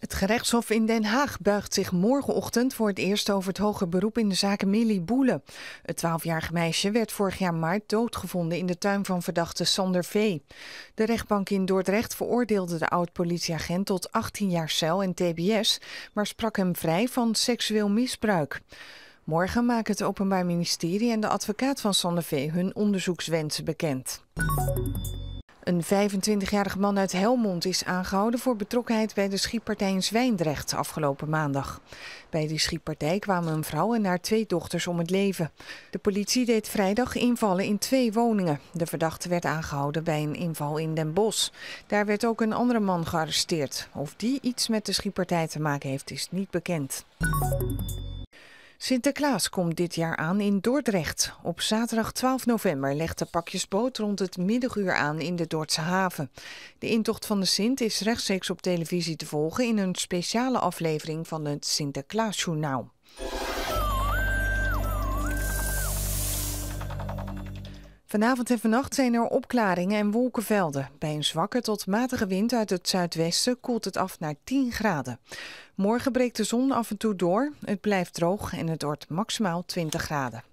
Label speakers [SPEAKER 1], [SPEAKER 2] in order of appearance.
[SPEAKER 1] Het gerechtshof in Den Haag buigt zich morgenochtend voor het eerst over het hoger beroep in de zaak Millie Boele. Het 12-jarige meisje werd vorig jaar maart doodgevonden in de tuin van verdachte Sander V. De rechtbank in Dordrecht veroordeelde de oud-politieagent tot 18 jaar cel en tbs, maar sprak hem vrij van seksueel misbruik. Morgen maken het Openbaar Ministerie en de advocaat van Sander V hun onderzoekswensen bekend. Een 25-jarige man uit Helmond is aangehouden voor betrokkenheid bij de schietpartij in Zwijndrecht afgelopen maandag. Bij die schietpartij kwamen een vrouw en haar twee dochters om het leven. De politie deed vrijdag invallen in twee woningen. De verdachte werd aangehouden bij een inval in Den Bosch. Daar werd ook een andere man gearresteerd. Of die iets met de schietpartij te maken heeft is niet bekend. Sinterklaas komt dit jaar aan in Dordrecht. Op zaterdag 12 november legt de pakjesboot rond het middaguur aan in de Dordtse haven. De intocht van de Sint is rechtstreeks op televisie te volgen in een speciale aflevering van het Sinterklaasjournaal. Vanavond en vannacht zijn er opklaringen en wolkenvelden. Bij een zwakke tot matige wind uit het zuidwesten koelt het af naar 10 graden. Morgen breekt de zon af en toe door, het blijft droog en het wordt maximaal 20 graden.